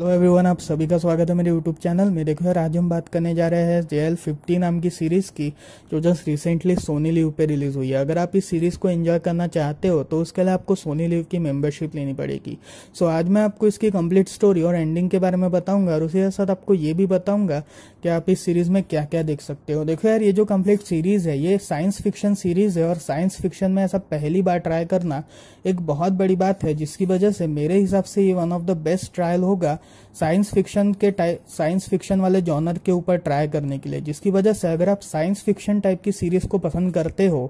hello everyone आप सभी का स्वागत है मेरे यूट्यूब चैनल में देखो यार आज हम बात करने जा रहे हैं जे एल फिफ्टी नाम की सीरीज़ की जो जस्ट रिसेंटली सोनी लीव पे रिलीज़ हुई है अगर आप इस सीरीज़ को एंजॉय करना चाहते हो तो उसके लिए आपको सोनी लीव की मेंबरशिप लेनी पड़ेगी सो so, आज मैं आपको इसकी कंप्लीट स्टोरी और एंडिंग के बारे में बताऊंगा और उसी के साथ आपको ये भी बताऊंगा कि आप इस सीरीज में क्या क्या देख सकते हो देखो यार ये जो कंप्लीट सीरीज है ये साइंस फिक्शन सीरीज है और साइंस फिक्शन में ऐसा पहली बार ट्राई करना एक बहुत बड़ी बात है जिसकी वजह से मेरे हिसाब से ये one of the best trial होगा साइंस फिक्शन के टाइप साइंस फिक्शन वाले जॉनर के ऊपर ट्राई करने के लिए जिसकी वजह से अगर आप साइंस फिक्शन टाइप की सीरीज को पसंद करते हो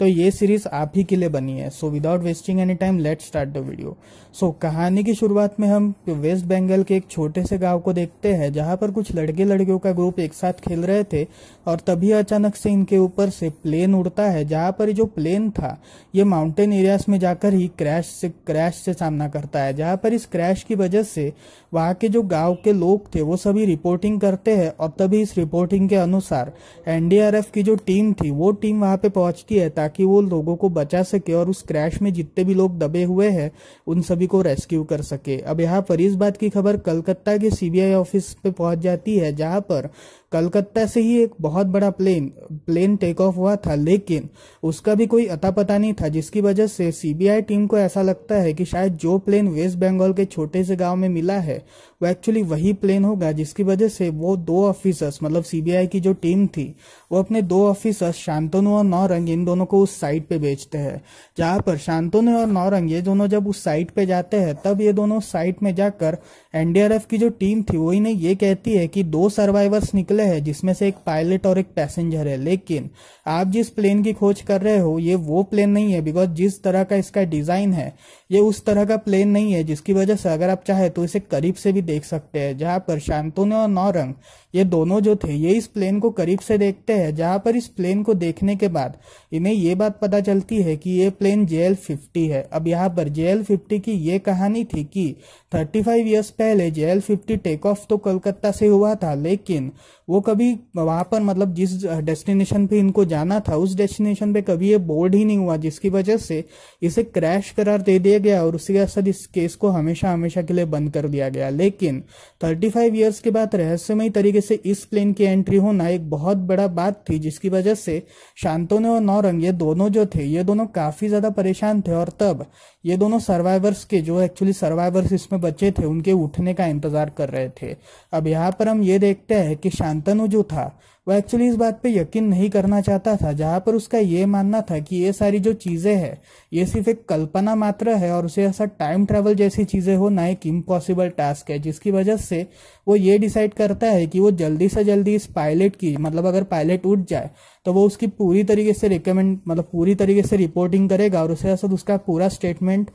तो ये सीरीज आप ही के लिए बनी है so without wasting any time let start the video so कहानी की शुरुआत में हम वेस्ट बंगाल के एक छोटे से गांव को देखते हैं जहां पर कुछ लड़के लड़कियों का ग्रुप एक साथ खेल रहे थे और तभी अचानक से इनके ऊपर से प्लेन उड़ता है जहां पर जो प्लेन था ये माउंटेन एरियाज में जाकर ही क्रैश से क्रैश से सामना करता है जहां पर इस क्रैश की वजह से वहाँ के जो गांव के लोग थे वो सभी रिपोर्टिंग करते हैं और तभी इस रिपोर्टिंग के अनुसार एनडीआरएफ की जो टीम थी वो टीम वहाँ पे पहुँचती है ताकि वो लोगों को बचा सके और उस क्रैश में जितने भी लोग दबे हुए हैं उन सभी को रेस्क्यू कर सके अब यहाँ पर इस बात की खबर कलकत्ता के सीबीआई ऑफिस पे पहुंच जाती है जहां पर कलकत्ता से ही एक बहुत बड़ा प्लेन प्लेन टेक ऑफ हुआ था लेकिन उसका भी कोई अता पता नहीं था जिसकी वजह से सीबीआई टीम को ऐसा लगता है कि शायद जो प्लेन वेस्ट बंगाल के छोटे से गांव में मिला है वो एक्चुअली वही प्लेन होगा जिसकी वजह से वो दो ऑफिसर्स मतलब सीबीआई की जो टीम थी वो अपने दो ऑफिसर्स शांतनु और नौरंग इन दोनों को उस साइट पे भेजते हैं जहां पर शांतनु और नौरंग ये दोनों जब उस साइट पे जाते हैं तब ये दोनों साइट में जाकर एनडीआरएफ की जो टीम थी वो इन्हें ये कहती है कि दो सर्वाइवर्स निकले हैं जिसमें से एक पायलट और एक पैसेंजर है लेकिन आप जिस प्लेन की खोज कर रहे हो ये वो प्लेन नहीं है बिकॉज जिस तरह का इसका डिजाइन है ये उस तरह का प्लेन नहीं है जिसकी वजह से अगर आप चाहे तो इसे करीब से भी देख सकते हैं जहाँ पर शांतोने और नौरंग ये दोनों जो थे ये इस प्लेन को करीब से देखते हैं जहाँ पर इस प्लेन को देखने के बाद इन्हें ये बात पता चलती है कि ये प्लेन जे एल फिफ्टी है अब यहाँ पर जे एल फिफ्टी की ये कहानी थी कि थर्टी फाइव ईयर्स पहले J L fifty take off तो कलकत्ता से हुआ था लेकिन वो कभी वहाँ पर मतलब जिस डेस्टिनेशन पे इनको जाना था उस डेस्टिनेशन पे कभी ये बोर्ड ही नहीं हुआ जिसकी वजह से इसे क्रैश करार दे दिया गया और उसके साथ इस केस को हमेशा हमेशा के लिए बंद कर दिया गया लेकिन थर्टी फाइव ईयर्स के बाद रहस्यमय तरीके से इस प्लेन की एंट्री होना एक बहुत बड़ा बात थी जिसकी वजह से शांतोने और नौरंग ये दोनों जो थे ये दोनों काफ़ी ज़्यादा परेशान थे और तब ये दोनों सर्वाइवर्स के जो एक्चुअली सर्वाइवर्स इसमें बचे थे उनके उठने का इंतजार कर रहे थे अब यहाँ पर हम ये देखते हैं कि शांतनु जो था वह एक्चुअली इस बात पे यकीन नहीं करना चाहता था जहाँ पर उसका ये मानना था कि ये सारी जो चीज़ें हैं ये सिर्फ एक कल्पना मात्र है और उसे ऐसा टाइम ट्रैवल जैसी चीज़ें हो ना एक इम्पॉसिबल टास्क है जिसकी वजह से वो ये डिसाइड करता है कि वो जल्दी से जल्दी इस पायलट की मतलब अगर पायलट उठ जाए तो वो उसकी पूरी तरीके से रिकमेंड मतलब पूरी तरीके से रिपोर्टिंग करेगा और उसके साथ उसका पूरा स्टेटमेंट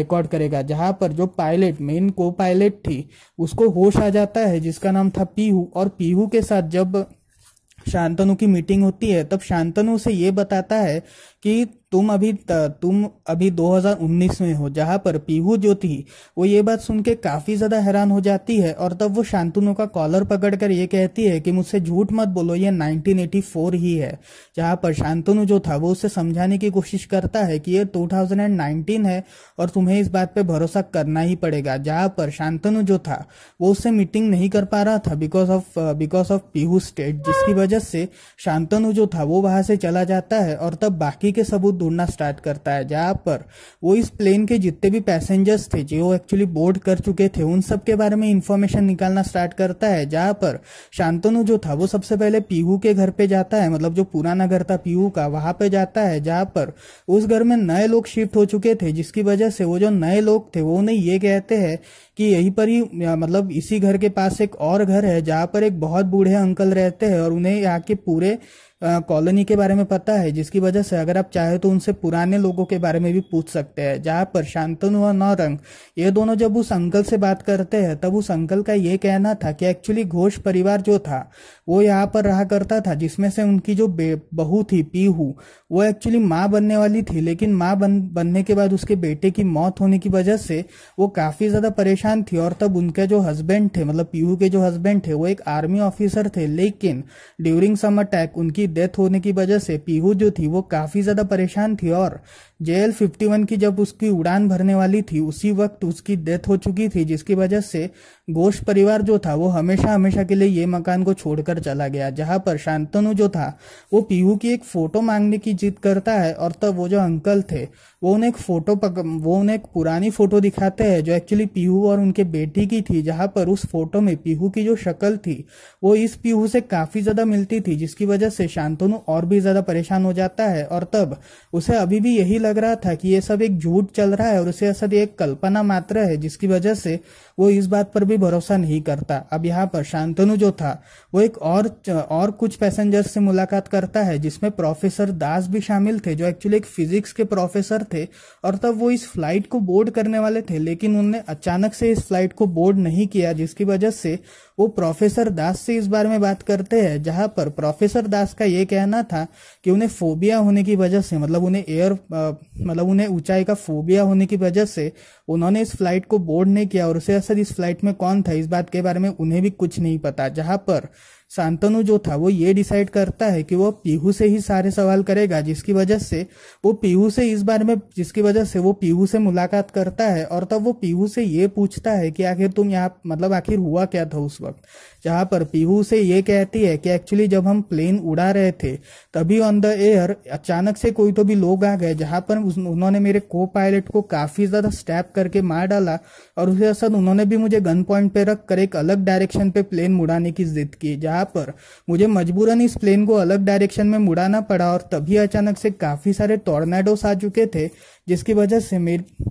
रिकॉर्ड करेगा जहाँ पर जो पायलट मेन को पायलट थी उसको होश आ जाता है जिसका नाम था पीहू और पीहू के साथ जब शांतनु की मीटिंग होती है तब शांतनु उसे ये बताता है कि तुम अभी तुम अभी 2019 में हो जहाँ पर पीहू जो थी वो ये बात सुन के काफी ज्यादा हैरान हो जाती है और तब वो शांतनु का कॉलर पकड़कर ये कहती है कि मुझसे झूठ मत बोलो ये 1984 ही है जहाँ पर शांतनु जो था वो उसे समझाने की कोशिश करता है कि ये 2019 है और तुम्हें इस बात पे भरोसा करना ही पड़ेगा जहाँ पर शांतनु जो था वो उससे मीटिंग नहीं कर पा रहा था बिकॉज ऑफ बिकॉज ऑफ पीहू स्टेट जिसकी वजह से शांतनु जो था वो वहां से चला जाता है और तब बाकी के सबूत ढूंढना स्टार्ट करता है जहां पर वो इस प्लेन के जितने भी पैसेंजर्स थे जो एक्चुअली बोर्ड कर चुके थे उन सब के बारे में इन्फॉर्मेशन निकालना स्टार्ट करता है जहां पर शांतनु जो था वो सबसे पहले पीहू के घर पे जाता है मतलब जो पुराना घर था पीहू का वहां पे जाता है जहां पर उस घर में नए लोग शिफ्ट हो चुके थे जिसकी वजह से वो जो नए लोग थे वो उन्हें ये कहते हैं कि यहीं पर ही मतलब इसी घर के पास एक और घर है जहां पर एक बहुत बूढ़े अंकल रहते हैं और उन्हें यहाँ के पूरे कॉलोनी के बारे में पता है जिसकी वजह से अगर आप चाहे तो उनसे पुराने लोगों के बारे में भी पूछ सकते हैं जहाँ पर शांतनु और नौरंग ये दोनों जब उस अंकल से बात करते हैं तब उस अंकल का ये कहना था कि एक्चुअली घोष परिवार जो था वो यहाँ पर रहा करता था जिसमें से उनकी जो बहू थी पीहू वो एक्चुअली माँ बनने वाली थी लेकिन माँ बन बनने के बाद उसके बेटे की मौत होने की वजह से वो काफ़ी ज़्यादा परेशान थी और तब उनके जो हस्बैंड थे मतलब पीहू के जो हस्बैंड थे वो एक आर्मी ऑफिसर थे लेकिन ड्यूरिंग सम अटैक उनकी डेथ होने की वजह से पीहू जो थी वो काफ़ी ज़्यादा परेशान थी और जेएल 51 की जब उसकी उड़ान भरने वाली थी उसी वक्त उसकी डेथ हो चुकी थी जिसकी वजह से घोष परिवार जो था वो हमेशा हमेशा के लिए ये मकान को छोड़कर चला गया जहां पर शांतनु जो था वो पीहू की एक फोटो मांगने की जिद करता है और तब वो जो अंकल थे वो उन्हें एक फोटो पक वो उन्हें एक पुरानी फोटो दिखाते हैं जो एक्चुअली पीहू और उनके बेटी की थी जहाँ पर उस फोटो में पीहू की जो शक्ल थी वो इस पीहू से काफी ज्यादा मिलती थी जिसकी वजह से शांतनु और भी ज्यादा परेशान हो जाता है और तब उसे अभी भी यही लग लग रहा था कि ये सब एक झूठ चल रहा है और उसे असद एक कल्पना मात्र है जिसकी वजह से वो इस बात पर भी भरोसा नहीं करता अब यहाँ पर शांतनु जो था वो एक और और कुछ पैसेंजर से मुलाकात करता है जिसमें प्रोफेसर दास भी शामिल थे जो एक्चुअली एक फिजिक्स के प्रोफेसर थे और तब वो इस फ्लाइट को बोर्ड करने वाले थे लेकिन उनने अचानक से इस फ्लाइट को बोर्ड नहीं किया जिसकी वजह से वो प्रोफेसर दास से इस बारे में बात करते हैं जहां पर प्रोफेसर दास का ये कहना था कि उन्हें फोबिया होने की वजह से मतलब उन्हें एयर मतलब उन्हें ऊंचाई का फोबिया होने की वजह से उन्होंने इस फ्लाइट को बोर्ड नहीं किया और उसे असर इस फ्लाइट में कौन था इस बात के बारे में उन्हें भी कुछ नहीं पता जहां पर शांतनु जो था वो ये डिसाइड करता है कि वो पीहू से ही सारे सवाल करेगा जिसकी वजह से वो पीहू से इस बार में जिसकी वजह से वो पीहू से मुलाकात करता है और तब वो पीहू से ये पूछता है कि आखिर तुम यहाँ मतलब आखिर हुआ क्या था उस वक्त जहाँ पर पीहू से ये कहती है कि एक्चुअली जब हम प्लेन उड़ा रहे थे तभी ऑन द एयर अचानक से कोई तो भी लोग आ गए जहाँ पर उन्होंने मेरे को पायलट को काफ़ी ज़्यादा स्टैप करके मार डाला और उसके साथ उन्होंने भी मुझे गन पॉइंट पे रख कर एक अलग डायरेक्शन पे प्लेन उड़ाने की जिद की जहाँ राह पर मुझे मजबूरन इस प्लेन को अलग डायरेक्शन में मुड़ाना पड़ा और तभी अचानक से काफ़ी सारे टॉर्नेडोस आ चुके थे जिसकी वजह से मेरे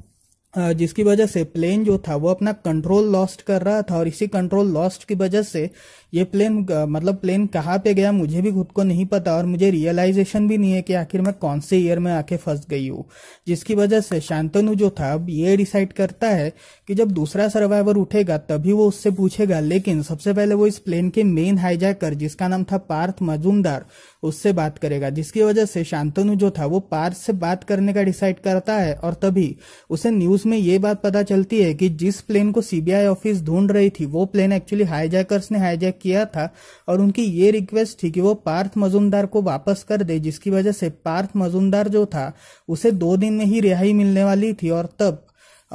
जिसकी वजह से प्लेन जो था वो अपना कंट्रोल लॉस्ट कर रहा था और इसी कंट्रोल लॉस्ट की वजह से ये प्लेन मतलब प्लेन कहाँ पे गया मुझे भी खुद को नहीं पता और मुझे रियलाइजेशन भी नहीं है कि आखिर मैं कौन से ईयर में आके फंस गई हूँ जिसकी वजह से शांतनु जो था अब ये डिसाइड करता है कि जब दूसरा सर्वाइवर उठेगा तभी वो उससे पूछेगा लेकिन सबसे पहले वो इस प्लेन के मेन हाईजैकर जिसका नाम था पार्थ मजूमदार उससे बात करेगा जिसकी वजह से शांतनु जो था वो पार्थ से बात करने का डिसाइड करता है और तभी उसे न्यूज में ये बात पता चलती है कि जिस प्लेन को सीबीआई ऑफिस ढूंढ रही थी वो प्लेन एक्चुअली हाईजैकर्स ने हाईजैक किया था और उनकी ये रिक्वेस्ट थी कि वो पार्थ मजूमदार को वापस कर दे जिसकी वजह से पार्थ मजूमदार जो था उसे दो दिन में ही रिहाई मिलने वाली थी और तब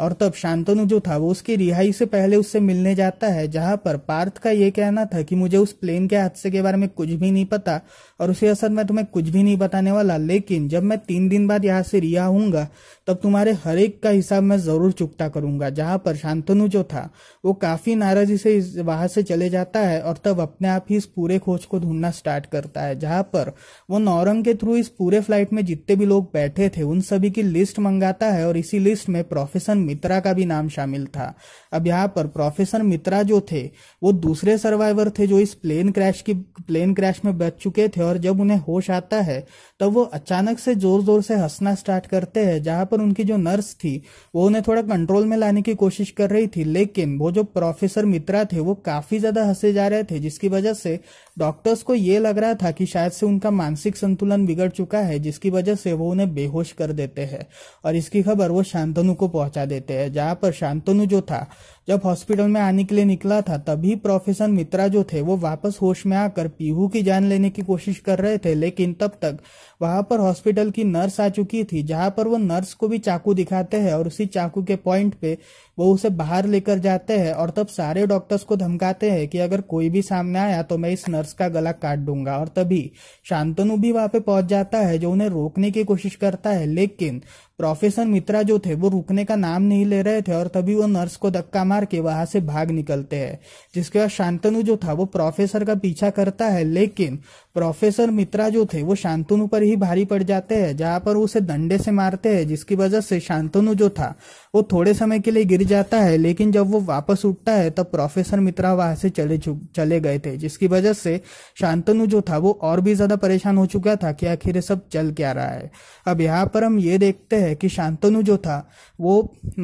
और तब शांतनु जो था वो उसकी रिहाई से पहले उससे मिलने जाता है जहां पर पार्थ का ये कहना था कि मुझे उस प्लेन के हादसे के बारे में कुछ भी नहीं पता और उसे असर मैं तुम्हें कुछ भी नहीं बताने वाला लेकिन जब मैं तीन दिन बाद यहाँ से रिहा हूंगा तब तुम्हारे हर एक का हिसाब मैं जरूर चुकता करूंगा जहां पर शांतनु जो था वो काफी नाराजी से वहां से चले जाता है और तब अपने आप ही इस पूरे खोज को ढूंढना स्टार्ट करता है जहां पर वो नौरंग के थ्रू इस पूरे फ्लाइट में जितने भी लोग बैठे थे उन सभी की लिस्ट मंगाता है और इसी लिस्ट में प्रोफेसर मित्रा का भी नाम शामिल था अब यहाँ पर प्रोफेसर मित्रा जो थे वो दूसरे सर्वाइवर थे जो इस प्लेन क्रैश की प्लेन क्रैश में बच चुके थे और जब उन्हें होश आता है तब तो वो अचानक से जोर जोर से हंसना स्टार्ट करते हैं जहां पर उनकी जो नर्स थी वो उन्हें थोड़ा कंट्रोल में लाने की कोशिश कर रही थी लेकिन वो जो प्रोफेसर मित्रा थे वो काफी ज्यादा हंसे जा रहे थे जिसकी वजह से डॉक्टर्स को ये लग रहा था कि शायद से उनका मानसिक संतुलन बिगड़ चुका है जिसकी वजह से वो उन्हें बेहोश कर देते हैं और इसकी खबर वो शांतनु को पहुंचा देते हैं जहां पर शांतनु जो था जब हॉस्पिटल में आने के लिए निकला था तभी प्रोफेसर मित्रा जो थे वो वापस होश में आकर पीहू की जान लेने की कोशिश कर रहे थे लेकिन तब तक वहां पर हॉस्पिटल की नर्स आ चुकी थी जहां पर वो नर्स को भी चाकू दिखाते हैं और उसी चाकू के पॉइंट पे वो उसे बाहर लेकर जाते हैं और तब सारे डॉक्टर्स को धमकाते हैं कि अगर कोई भी सामने आया तो मैं इस नर्स का गला काट दूंगा और तभी शांतनु भी वहां पे पहुंच जाता है जो उन्हें रोकने की कोशिश करता है लेकिन प्रोफेसर मित्रा जो थे वो रुकने का नाम नहीं ले रहे थे और तभी वो नर्स को धक्का मार के वहां से भाग निकलते हैं जिसके बाद शांतनु जो था वो प्रोफेसर का पीछा करता है लेकिन प्रोफेसर मित्रा जो थे वो शांतनु पर ही भारी पड़ जाते हैं जहां पर उसे डंडे से मारते हैं जिसकी वजह से शांतनु जो था वो थोड़े समय के लिए गिर जाता है लेकिन जब वो वापस उठता है तब प्रोफेसर मित्रा वहां से चले चले गए थे जिसकी वजह से शांतनु जो था वो और भी ज्यादा परेशान हो चुका था कि आखिर सब चल क्या रहा है अब यहाँ पर हम ये देखते हैं है कि शांतनु जो था वो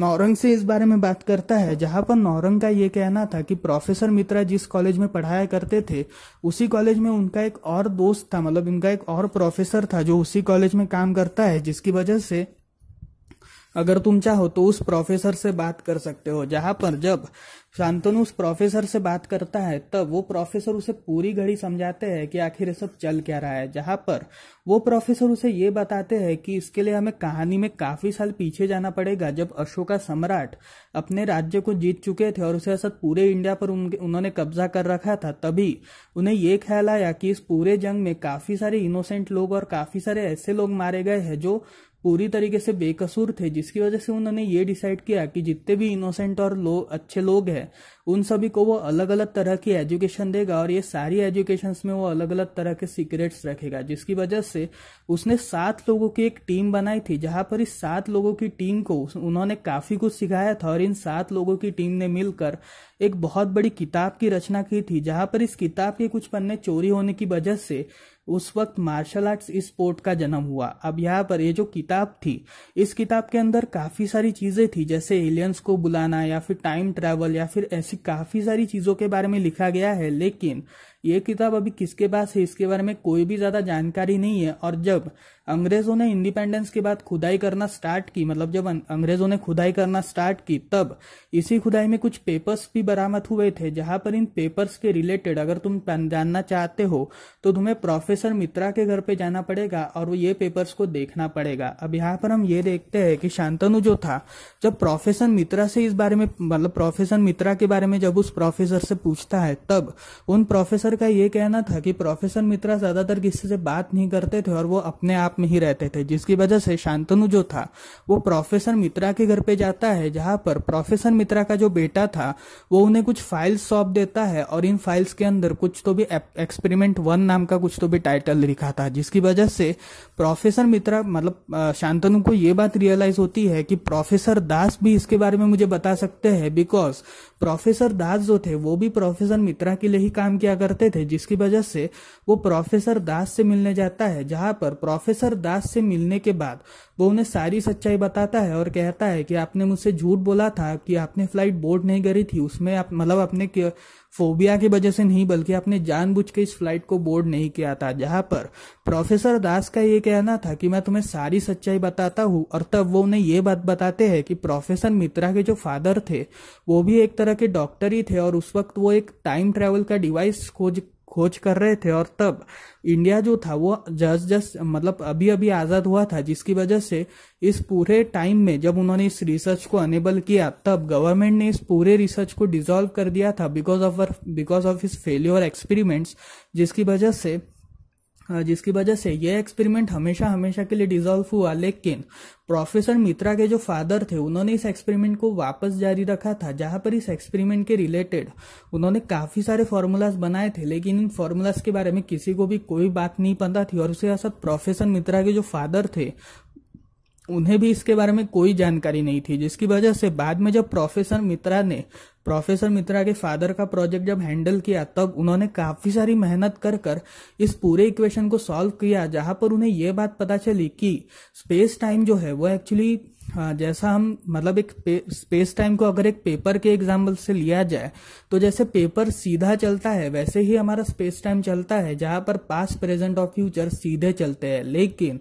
नौरंग से इस बारे में बात करता है जहां पर नौरंग का ये कहना था कि प्रोफेसर मित्रा जिस कॉलेज में पढ़ाया करते थे उसी कॉलेज में उनका एक और दोस्त था मतलब इनका एक और प्रोफेसर था जो उसी कॉलेज में काम करता है जिसकी वजह से अगर तुम चाहो तो उस प्रोफेसर से बात कर सकते हो जहां पर जब शांतनु उस प्रोफेसर से बात करता है तब वो प्रोफेसर उसे पूरी घड़ी समझाते हैं कि आखिर ये सब चल क्या रहा है जहाँ पर वो प्रोफेसर उसे ये बताते हैं कि इसके लिए हमें कहानी में काफी साल पीछे जाना पड़ेगा जब अशोका सम्राट अपने राज्य को जीत चुके थे और उसे असद पूरे इंडिया पर उन्होंने कब्जा कर रखा था तभी उन्हें ये ख्याल आया कि इस पूरे जंग में काफी सारे इनोसेंट लोग और काफी सारे ऐसे लोग मारे गए हैं जो पूरी तरीके से बेकसूर थे जिसकी वजह से उन्होंने ये डिसाइड किया कि जितने भी इनोसेंट और लो अच्छे लोग हैं उन सभी को वो अलग अलग तरह की एजुकेशन देगा और ये सारी एजुकेशन में वो अलग अलग तरह के सीक्रेट्स रखेगा जिसकी वजह से उसने सात लोगों की एक टीम बनाई थी जहां पर इस सात लोगों की टीम को उन्होंने काफी कुछ सिखाया था और इन सात लोगों की टीम ने मिलकर एक बहुत बड़ी किताब की रचना की थी जहां पर इस किताब के कुछ पन्ने चोरी होने की वजह से उस वक्त मार्शल आर्ट्स स्पोर्ट का जन्म हुआ अब यहाँ पर ये जो किताब थी इस किताब के अंदर काफी सारी चीजें थी जैसे एलियंस को बुलाना या फिर टाइम ट्रेवल या फिर ऐसी काफी सारी चीजों के बारे में लिखा गया है लेकिन ये किताब अभी किसके पास है इसके बारे में कोई भी ज्यादा जानकारी नहीं है और जब अंग्रेजों ने इंडिपेंडेंस के बाद खुदाई करना स्टार्ट की मतलब जब अं-, अंग्रेजों ने खुदाई करना स्टार्ट की तब इसी खुदाई में कुछ पेपर्स भी बरामद हुए थे जहां पर इन पेपर्स के रिलेटेड अगर तुम जानना चाहते हो तो तुम्हें प्रोफेसर मित्रा के घर पे जाना पड़ेगा और वो ये पेपर्स को देखना पड़ेगा अब यहाँ पर हम ये देखते हैं कि शांतनु जो था जब प्रोफेसर मित्रा से इस बारे में मतलब प्रोफेसर मित्रा के बारे में जब उस प्रोफेसर से पूछता है तब उन प्रोफेसर ऑथर का ये कहना था कि प्रोफेसर मित्रा ज्यादातर किसी से बात नहीं करते थे और वो अपने आप में ही रहते थे जिसकी वजह से शांतनु जो था वो प्रोफेसर मित्रा के घर पे जाता है जहां पर प्रोफेसर मित्रा का जो बेटा था वो उन्हें कुछ फाइल्स सौंप देता है और इन फाइल्स के अंदर कुछ तो भी एक्सपेरिमेंट वन नाम का कुछ तो भी टाइटल लिखा था जिसकी वजह से प्रोफेसर मित्रा मतलब शांतनु को ये बात रियलाइज होती है कि प्रोफेसर दास भी इसके बारे में मुझे बता सकते हैं बिकॉज प्रोफेसर दास जो थे वो भी प्रोफेसर मित्रा के लिए ही काम किया करते करते थे जिसकी वजह से वो प्रोफेसर दास से मिलने जाता है जहां पर प्रोफेसर दास से मिलने के बाद वो उन्हें सारी सच्चाई बताता है और कहता है कि आपने मुझसे झूठ बोला था कि आपने फ्लाइट बोर्ड नहीं करी थी उसमें आप मतलब अपने फोबिया की वजह से नहीं बल्कि आपने जानबूझ के इस फ्लाइट को बोर्ड नहीं किया था जहां पर प्रोफेसर दास का ये कहना था कि मैं तुम्हें सारी सच्चाई बताता हूँ और तब वो उन्हें ये बात बताते हैं कि प्रोफेसर मित्रा के जो फादर थे वो भी एक तरह के डॉक्टर ही थे और उस वक्त वो एक टाइम ट्रेवल का डिवाइस खोज खोज कर रहे थे और तब इंडिया जो था वो जस जस्ट मतलब अभी अभी आज़ाद हुआ था जिसकी वजह से इस पूरे टाइम में जब उन्होंने इस रिसर्च को अनेबल किया तब गवर्नमेंट ने इस पूरे रिसर्च को डिजोल्व कर दिया था बिकॉज ऑफ बिकॉज ऑफ इस फेल्योर एक्सपेरिमेंट्स जिसकी वजह से जिसकी वजह से यह एक्सपेरिमेंट हमेशा हमेशा के लिए डिजॉल्व हुआ लेकिन प्रोफेसर मित्रा के जो फादर थे उन्होंने इस एक्सपेरिमेंट को वापस जारी रखा था जहां पर इस एक्सपेरिमेंट के रिलेटेड उन्होंने काफी सारे फॉर्मूलाज बनाए थे लेकिन इन फॉर्मूलाज के बारे में किसी को भी कोई बात नहीं पता थी और उसके साथ प्रोफेसर मित्रा के जो फादर थे उन्हें भी इसके बारे में कोई जानकारी नहीं थी जिसकी वजह से बाद में जब प्रोफेसर मित्रा ने प्रोफेसर मित्रा के फादर का प्रोजेक्ट जब हैंडल किया तब उन्होंने काफी सारी मेहनत कर कर इस पूरे इक्वेशन को सॉल्व किया जहां पर उन्हें यह बात पता चली कि स्पेस टाइम जो है वो एक्चुअली हाँ जैसा हम मतलब एक स्पेस टाइम को अगर एक पेपर के एग्जाम्पल से लिया जाए तो जैसे पेपर सीधा चलता है वैसे ही हमारा स्पेस टाइम चलता है जहाँ पर पास्ट प्रेजेंट और फ्यूचर सीधे चलते हैं लेकिन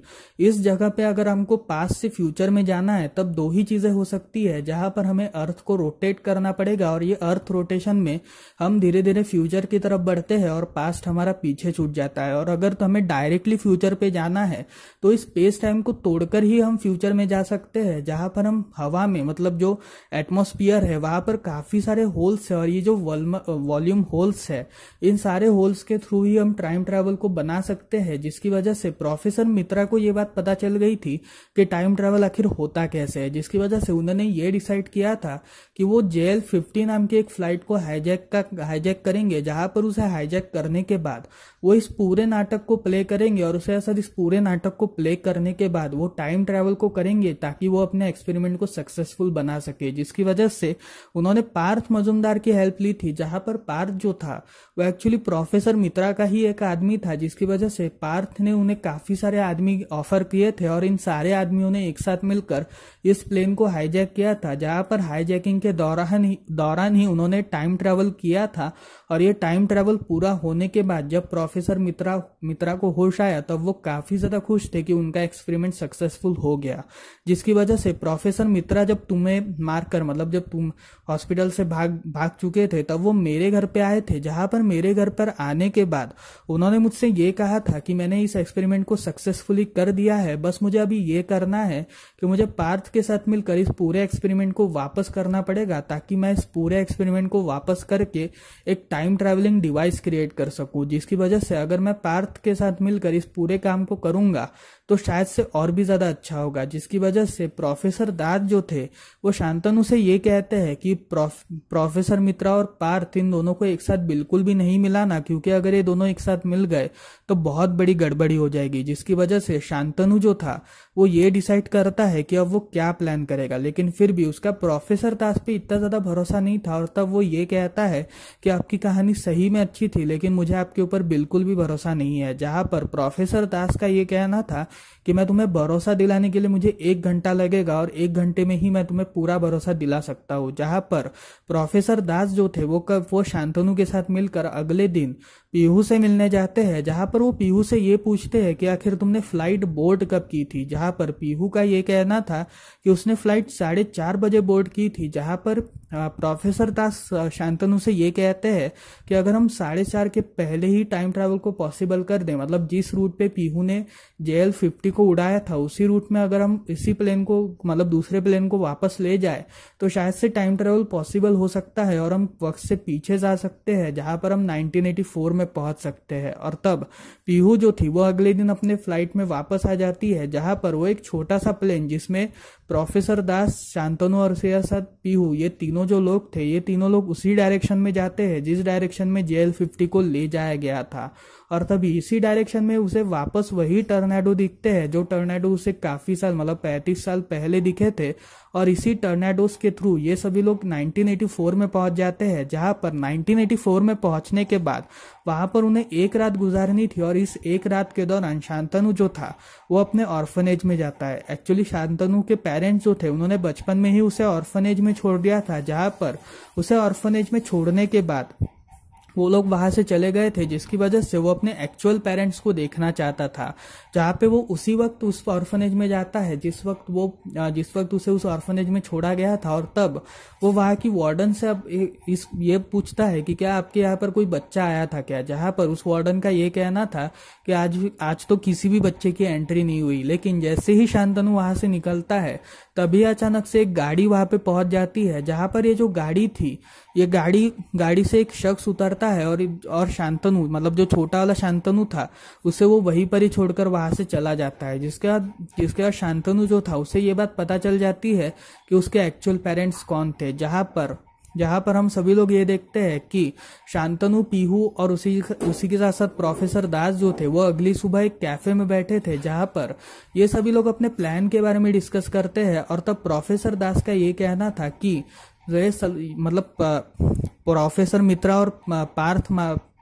इस जगह पे अगर हमको पास्ट से फ्यूचर में जाना है तब दो ही चीज़ें हो सकती है जहाँ पर हमें अर्थ को रोटेट करना पड़ेगा और ये अर्थ रोटेशन में हम धीरे धीरे फ्यूचर की तरफ बढ़ते हैं और पास्ट हमारा पीछे छूट जाता है और अगर तो हमें डायरेक्टली फ्यूचर पे जाना है तो इस स्पेस टाइम को तोड़कर ही हम फ्यूचर में जा सकते हैं है जहां पर हम हवा में मतलब जो एटमोस्फियर है वहां पर काफी सारे होल्स है और ये जो वॉल्यूम होल्स है इन सारे होल्स के थ्रू ही हम टाइम ट्रैवल को बना सकते हैं जिसकी वजह से प्रोफेसर मित्रा को ये बात पता चल गई थी कि टाइम ट्रैवल आखिर होता कैसे है जिसकी वजह से उन्होंने ये डिसाइड किया था कि वो जे एल फिफ्टी नाम की एक फ्लाइट को हाईजैक का हाईजैक करेंगे जहां पर उसे हाईजैक करने के बाद वो इस पूरे नाटक को प्ले करेंगे और उसे असर इस पूरे नाटक को प्ले करने के बाद वो टाइम ट्रैवल को करेंगे ताकि वो अपने एक्सपेरिमेंट को सक्सेसफुल बना सके जिसकी वजह से उन्होंने पार्थ मजुमदार की हेल्प ली थी जहां पर पार्थ जो था वो एक्चुअली प्रोफेसर मित्रा का ही एक आदमी था जिसकी वजह से पार्थ ने उन्हें काफी सारे आदमी ऑफर किए थे और इन सारे आदमियों ने एक साथ मिलकर इस प्लेन को हाईजैक किया था जहां पर हाईजैकिंग के दौरान ही दौरान ही उन्होंने टाइम ट्रैवल किया था और ये टाइम ट्रैवल पूरा होने के बाद जब प्रोफेसर मित्रा मित्रा को होश आया तब वो काफ़ी ज़्यादा खुश थे कि उनका एक्सपेरिमेंट सक्सेसफुल हो गया जिसकी वजह से प्रोफेसर मित्रा जब तुम्हें मार कर मतलब जब तुम हॉस्पिटल से भाग भाग चुके थे तब वो मेरे घर पे आए थे जहाँ पर मेरे घर पर आने के बाद उन्होंने मुझसे ये कहा था कि मैंने इस एक्सपेरिमेंट को सक्सेसफुली कर दिया है बस मुझे अभी ये करना है कि मुझे पार्थ के साथ मिलकर इस पूरे एक्सपेरिमेंट को वापस करना पड़ेगा ताकि मैं इस पूरे एक्सपेरिमेंट को वापस करके एक टाइम ट्रैवलिंग डिवाइस क्रिएट कर सकूं जिसकी वजह से अगर मैं पार्थ के साथ मिलकर इस पूरे काम को करूंगा तो शायद से और भी ज्यादा अच्छा होगा जिसकी वजह से प्रोफेसर दाद जो थे वो शांतनु से ये कहते हैं कि प्रोफ, प्रोफेसर मित्रा और पार्थ इन दोनों को एक साथ बिल्कुल भी नहीं मिलाना क्योंकि अगर ये दोनों एक साथ मिल गए तो बहुत बड़ी गड़बड़ी हो जाएगी जिसकी वजह से शांतनु जो था वो ये डिसाइड करता है कि अब वो क्या प्लान करेगा लेकिन फिर भी उसका प्रोफेसर दास पे इतना ज्यादा भरोसा नहीं था और तब वो ये कहता है कि आपकी कहानी सही में अच्छी थी लेकिन मुझे आपके ऊपर बिल्कुल भी भरोसा नहीं है जहां पर प्रोफेसर दास का ये कहना था कि मैं तुम्हें भरोसा दिलाने के लिए मुझे एक घंटा लगेगा और एक घंटे में ही मैं तुम्हें पूरा भरोसा दिला सकता हूँ जहां पर प्रोफेसर दास जो थे वो कब वो शांतनु के साथ मिलकर अगले दिन पीहू से मिलने जाते हैं जहां पर वो पीहू से ये पूछते हैं कि आखिर तुमने फ्लाइट बोर्ड कब की थी जहां पर पीहू का ये कहना था कि उसने फ्लाइट साढ़े चार बजे बोर्ड की थी जहां पर प्रोफेसर दास शांतनु से ये कहते हैं कि अगर हम साढ़े चार के पहले ही टाइम ट्रैवल को पॉसिबल कर दें मतलब जिस रूट पे पीहू ने जे एल फिफ्टी को उड़ाया था उसी रूट में अगर हम इसी प्लेन को मतलब दूसरे प्लेन को वापस ले जाए तो शायद से टाइम ट्रैवल पॉसिबल हो सकता है और हम वक्त से पीछे जा सकते हैं जहां पर हम 1984 में पहुंच सकते हैं और तब पीहू जो थी वो अगले दिन अपने फ्लाइट में वापस आ जाती है जहां पर वो एक छोटा सा प्लेन जिसमें प्रोफेसर दास शांतनु और सियासत पीहू ये तीनों जो लोग थे ये तीनों लोग उसी डायरेक्शन में जाते हैं जिस डायरेक्शन में जे फिफ्टी को ले जाया गया था और तभी इसी डायरेक्शन में उसे वापस वही टर्नेडो दिखते हैं जो टर्नेडो उसे काफी साल मतलब पैंतीस साल पहले दिखे थे और इसी टर्नेडोस के थ्रू ये सभी लोग 1984 में पहुंच जाते हैं जहां पर 1984 में पहुंचने के बाद वहां पर उन्हें एक रात गुजारनी थी और इस एक रात के दौरान शांतनु जो था वो अपने ऑर्फनेज में जाता है एक्चुअली शांतनु के पेरेंट्स जो थे उन्होंने बचपन में ही उसे ऑर्फनेज में छोड़ दिया था जहां पर उसे ऑर्फनेज में छोड़ने के बाद वो लोग वहां से चले गए थे जिसकी वजह से वो अपने एक्चुअल पेरेंट्स को देखना चाहता था जहाँ पे वो उसी वक्त उस ऑर्फनेज में जाता है जिस वक्त वो जिस वक्त उसे उस ऑर्फनेज में छोड़ा गया था और तब वो वहां की वार्डन से अब इस ये पूछता है कि क्या आपके यहाँ पर कोई बच्चा आया था क्या जहां पर उस वार्डन का ये कहना था कि आज आज तो किसी भी बच्चे की एंट्री नहीं हुई लेकिन जैसे ही शांतनु वहां से निकलता है तभी अचानक से एक गाड़ी वहां पे पहुंच जाती है जहाँ पर ये जो गाड़ी थी ये गाड़ी गाड़ी से एक शख्स उतरता है और और शांतनु मतलब जो छोटा वाला शांतनु था उसे वो वहीं पर ही छोड़कर वहां से चला जाता है जिसके बाद जिसके बाद शांतनु जो था उसे ये बात पता चल जाती है कि उसके एक्चुअल पेरेंट्स कौन थे जहाँ पर जहाँ पर हम सभी लोग ये देखते हैं कि शांतनु पीहू और उसी उसी के साथ साथ प्रोफेसर दास जो थे वो अगली सुबह एक कैफे में बैठे थे जहाँ पर ये सभी लोग अपने प्लान के बारे में डिस्कस करते हैं और तब प्रोफेसर दास का ये कहना था कि वे मतलब प्रोफेसर मित्रा और पार्थ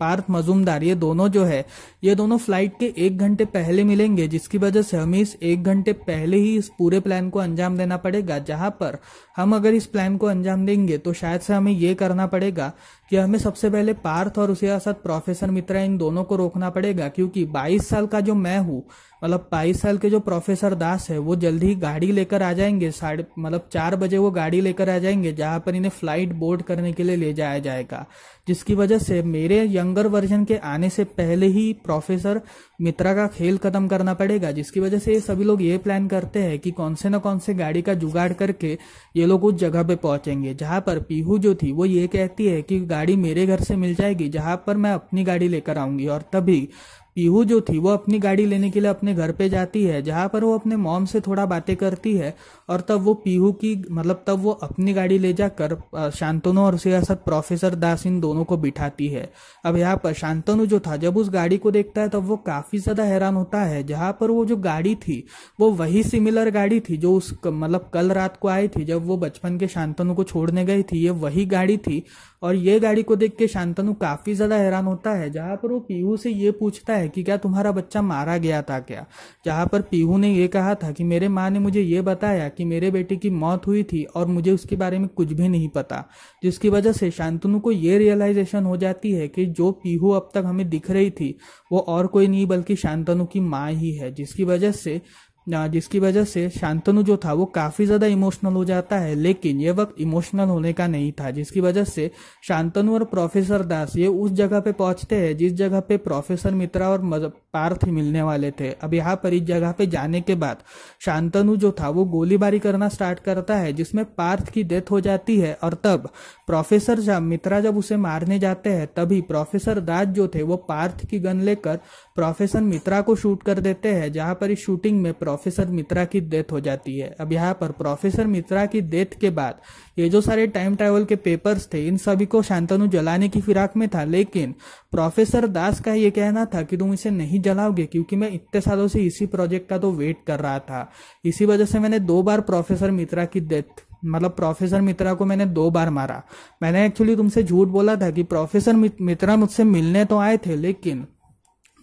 पार्थ मजूमदार ये दोनों जो है ये दोनों फ्लाइट के एक घंटे पहले मिलेंगे जिसकी वजह से हमें इस एक घंटे पहले ही इस पूरे प्लान को अंजाम देना पड़ेगा जहां पर हम अगर इस प्लान को अंजाम देंगे तो शायद से हमें ये करना पड़ेगा कि हमें सबसे पहले पार्थ और उसके साथ प्रोफेसर मित्रा इन दोनों को रोकना पड़ेगा क्योंकि बाईस साल का जो मैं हूँ मतलब बाईस साल के जो प्रोफेसर दास है वो जल्द ही गाड़ी लेकर आ जाएंगे साढ़े मतलब चार बजे वो गाड़ी लेकर आ जाएंगे जहां पर इन्हें फ्लाइट बोर्ड करने के लिए ले जाया जाएगा जिसकी वजह से मेरे यंग यंगर वर्जन के आने से पहले ही प्रोफेसर मित्रा का खेल खत्म करना पड़ेगा जिसकी वजह से सभी लोग ये प्लान करते हैं कि कौन से ना कौन से गाड़ी का जुगाड़ करके ये लोग उस जगह पे पहुंचेंगे जहां पर पीहू जो थी वो ये कहती है कि गाड़ी मेरे घर से मिल जाएगी जहां पर मैं अपनी गाड़ी लेकर आऊंगी और तभी पीहू जो थी वो अपनी गाड़ी लेने के लिए अपने घर पे जाती है जहाँ पर वो अपने मॉम से थोड़ा बातें करती है और तब वो पीहू की मतलब तब वो अपनी गाड़ी ले जाकर शांतनु और उसके साथ प्रोफेसर दास इन दोनों को बिठाती है अब यहाँ पर शांतनु जो था जब उस गाड़ी को देखता है तब वो काफ़ी ज़्यादा हैरान होता है जहाँ पर वो जो गाड़ी थी वो वही सिमिलर गाड़ी थी जो उस मतलब कल रात को आई थी जब वो बचपन के शांतनु को छोड़ने गई थी ये वही गाड़ी थी और ये गाड़ी को देख के शांतनु काफ़ी ज़्यादा हैरान होता है जहाँ पर वो पीहू से ये पूछता है कि क्या तुम्हारा बच्चा मारा गया था क्या जहाँ पर पीहू ने यह कहा था कि मेरे माँ ने मुझे ये बताया कि मेरे बेटे की मौत हुई थी और मुझे उसके बारे में कुछ भी नहीं पता जिसकी वजह से शांतनु को ये रियलाइजेशन हो जाती है कि जो पीहू अब तक हमें दिख रही थी वो और कोई नहीं बल्कि शांतनु की माँ ही है जिसकी वजह से जिसकी वजह से शांतनु जो था वो काफी ज्यादा इमोशनल हो जाता है लेकिन ये वक्त इमोशनल होने का नहीं था जिसकी वजह से शांतनु और प्रोफेसर दास ये उस जगह पे पहुंचते हैं जिस जगह पे प्रोफेसर मित्रा और पार्थ मिलने वाले थे अब यहाँ पर इस जगह पे जाने के बाद शांतनु जो था वो गोलीबारी करना स्टार्ट करता है जिसमें पार्थ की डेथ हो जाती है और तब प्रोफेसर जब मित्रा जब उसे मारने जाते हैं तभी प्रोफेसर दास जो थे वो पार्थ की गन लेकर प्रोफेसर मित्रा को शूट कर देते हैं जहां पर इस शूटिंग में प्रोफेसर मित्रा की डेथ हो जाती है अब यहाँ पर प्रोफेसर मित्रा की डेथ के बाद ये जो सारे टाइम ट्रैवल के पेपर्स थे इन सभी को शांतनु जलाने की फिराक में था लेकिन प्रोफेसर दास का ये कहना था कि तुम इसे नहीं जलाओगे क्योंकि मैं इतने सालों से इसी प्रोजेक्ट का तो वेट कर रहा था इसी वजह से मैंने दो बार प्रोफेसर मित्रा की डेथ मतलब प्रोफेसर मित्रा को मैंने दो बार मारा मैंने एक्चुअली तुमसे झूठ बोला था कि प्रोफेसर मित्रा मुझसे मिलने तो आए थे लेकिन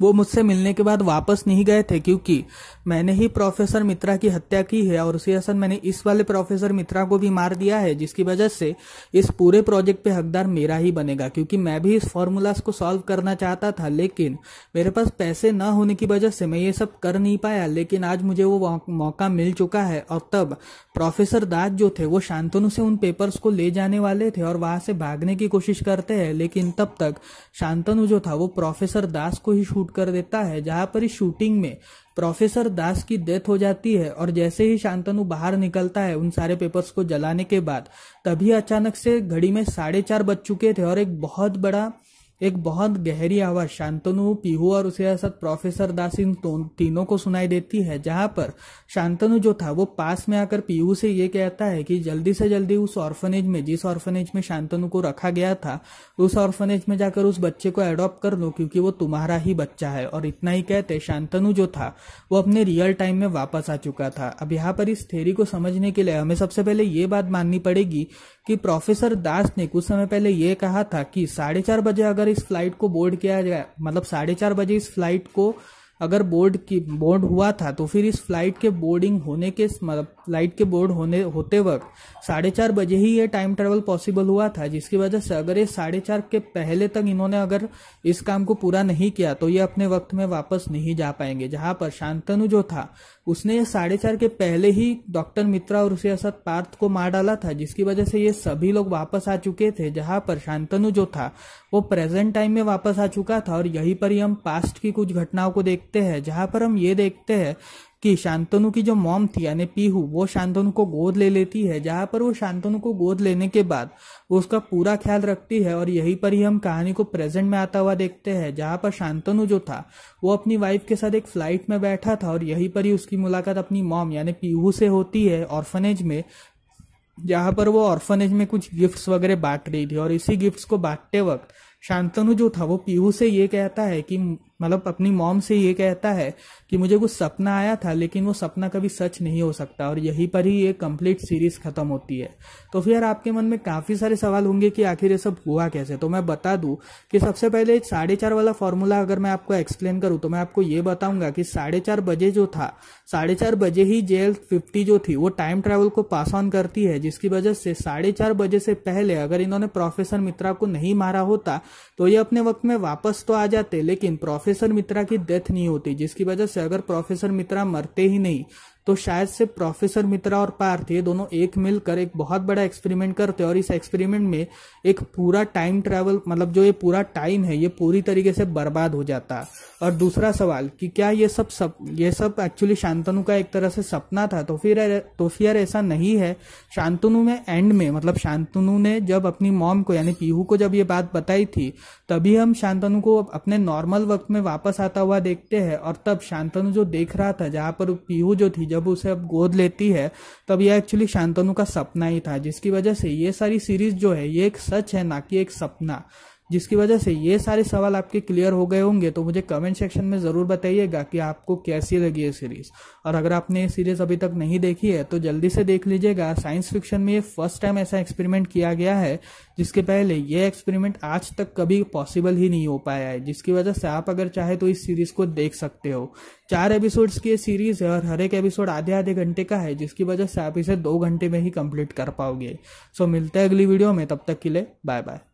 वो मुझसे मिलने के बाद वापस नहीं गए थे क्योंकि मैंने ही प्रोफेसर मित्रा की हत्या की है और उसी असर मैंने इस वाले प्रोफेसर मित्रा को भी मार दिया है जिसकी वजह से इस पूरे प्रोजेक्ट पे हकदार मेरा ही बनेगा क्योंकि मैं भी इस फॉर्मूलाज को सॉल्व करना चाहता था लेकिन मेरे पास पैसे न होने की वजह से मैं ये सब कर नहीं पाया लेकिन आज मुझे वो मौका मिल चुका है और तब प्रोफेसर दास जो थे वो शांतनु से उन पेपर्स को ले जाने वाले थे और वहां से भागने की कोशिश करते हैं लेकिन तब तक शांतनु जो था वो प्रोफेसर दास को ही शूट शूट कर देता है जहां पर इस शूटिंग में प्रोफेसर दास की डेथ हो जाती है और जैसे ही शांतनु बाहर निकलता है उन सारे पेपर्स को जलाने के बाद तभी अचानक से घड़ी में साढ़े चार बज चुके थे और एक बहुत बड़ा एक बहुत गहरी आवाज शांतनु पीहू और उसके साथ प्रोफेसर दास इन तो तीनों को सुनाई देती है जहां पर शांतनु जो था वो पास में आकर पीहू से ये कहता है कि जल्दी से जल्दी उस ऑर्फनेज में जिस ऑर्फनेज में शांतनु को रखा गया था उस ऑर्फनेज में जाकर उस बच्चे को एडॉप्ट कर लो क्योंकि वो तुम्हारा ही बच्चा है और इतना ही कहते शांतनु जो था वो अपने रियल टाइम में वापस आ चुका था अब यहाँ पर इस थेरी को समझने के लिए हमें सबसे पहले ये बात माननी पड़ेगी कि प्रोफेसर दास ने कुछ समय पहले ये कहा था कि साढ़े चार बजे अगर अगर इस फ्लाइट को बोर्ड किया जाए मतलब साढ़े चार बजे इस फ्लाइट को अगर बोर्ड की बोर्ड हुआ था तो फिर इस फ्लाइट के बोर्डिंग होने के मतलब लाइट के बोर्ड होने होते वक्त साढ़े चार बजे ही ये टाइम ट्रेवल पॉसिबल हुआ था जिसकी वजह से अगर ये साढ़े चार के पहले तक इन्होंने अगर इस काम को पूरा नहीं किया तो ये अपने वक्त में वापस नहीं जा पाएंगे जहां पर शांतनु जो था उसने ये साढ़े चार के पहले ही डॉक्टर मित्रा और उसके साथ पार्थ को मार डाला था जिसकी वजह से ये सभी लोग वापस आ चुके थे जहां पर शांतनु जो था वो प्रेजेंट टाइम में वापस आ चुका था और यहीं पर ही हम पास्ट की कुछ घटनाओं को देखते हैं जहां पर हम ये देखते हैं कि शांतनु की जो मॉम थी यानी पीहू वो शांतनु को गोद ले लेती है जहाँ पर वो शांतनु को गोद लेने के बाद वो उसका पूरा ख्याल रखती है और यहीं पर ही हम कहानी को प्रेजेंट में आता हुआ देखते हैं जहाँ पर शांतनु जो था वो अपनी वाइफ के साथ एक फ्लाइट में बैठा था और यहीं पर ही उसकी मुलाकात अपनी मॉम यानी पीहू से होती है ऑर्फनेज में जहाँ पर वो ऑर्फनेज में कुछ गिफ्ट्स वगैरह बांट रही थी और इसी गिफ्ट्स को बांटते वक्त शांतनु जो था वो पीहू से ये कहता है कि मतलब अपनी मॉम से ये कहता है कि मुझे कुछ सपना आया था लेकिन वो सपना कभी सच नहीं हो सकता और यहीं पर ही ये कंप्लीट सीरीज खत्म होती है तो फिर आपके मन में काफ़ी सारे सवाल होंगे कि आखिर ये सब हुआ कैसे तो मैं बता दूं कि सबसे पहले साढ़े चार वाला फॉर्मूला अगर मैं आपको एक्सप्लेन करूँ तो मैं आपको ये बताऊंगा कि साढ़े चार बजे जो था साढ़े चार बजे ही जे फिफ्टी जो थी वो टाइम ट्रेवल को पास ऑन करती है जिसकी वजह से साढ़े चार बजे से पहले अगर इन्होंने प्रोफेसर मित्रा को नहीं मारा होता तो ये अपने वक्त में वापस तो आ जाते लेकिन प्रोफेसर प्रोफेसर मित्रा की डेथ नहीं होती जिसकी वजह से अगर प्रोफेसर मित्रा मरते ही नहीं तो शायद से प्रोफेसर मित्रा और पार्थ ये दोनों एक मिलकर एक बहुत बड़ा एक्सपेरिमेंट करते हैं और इस एक्सपेरिमेंट में एक पूरा टाइम ट्रैवल मतलब जो ये पूरा टाइम है ये पूरी तरीके से बर्बाद हो जाता और दूसरा सवाल कि क्या ये सब सब ये सब एक्चुअली शांतनु का एक तरह से सपना था तो फिर तो फिर ऐसा नहीं है शांतनु में एंड में मतलब शांतनु ने जब अपनी मॉम को यानी पीहू को जब ये बात बताई थी तभी हम शांतनु को अपने नॉर्मल वक्त में वापस आता हुआ देखते हैं और तब शांतनु जो देख रहा था जहां पर पीहू जो थी जब उसे अब गोद लेती है तब यह एक्चुअली शांतनु का सपना ही था जिसकी वजह से ये सारी सीरीज जो है ये एक सच है ना कि एक सपना जिसकी वजह से ये सारे सवाल आपके क्लियर हो गए होंगे तो मुझे कमेंट सेक्शन में ज़रूर बताइएगा कि आपको कैसी लगी ये सीरीज़ और अगर आपने ये सीरीज़ अभी तक नहीं देखी है तो जल्दी से देख लीजिएगा साइंस फिक्शन में ये फर्स्ट टाइम ऐसा एक्सपेरिमेंट किया गया है जिसके पहले ये एक्सपेरिमेंट आज तक कभी पॉसिबल ही नहीं हो पाया है जिसकी वजह से आप अगर चाहे तो इस सीरीज़ को देख सकते हो चार एपिसोड्स की ये सीरीज़ है और हर एक एपिसोड आधे आधे घंटे का है जिसकी वजह से आप इसे दो घंटे में ही कंप्लीट कर पाओगे सो मिलते हैं अगली वीडियो में तब तक के लिए बाय बाय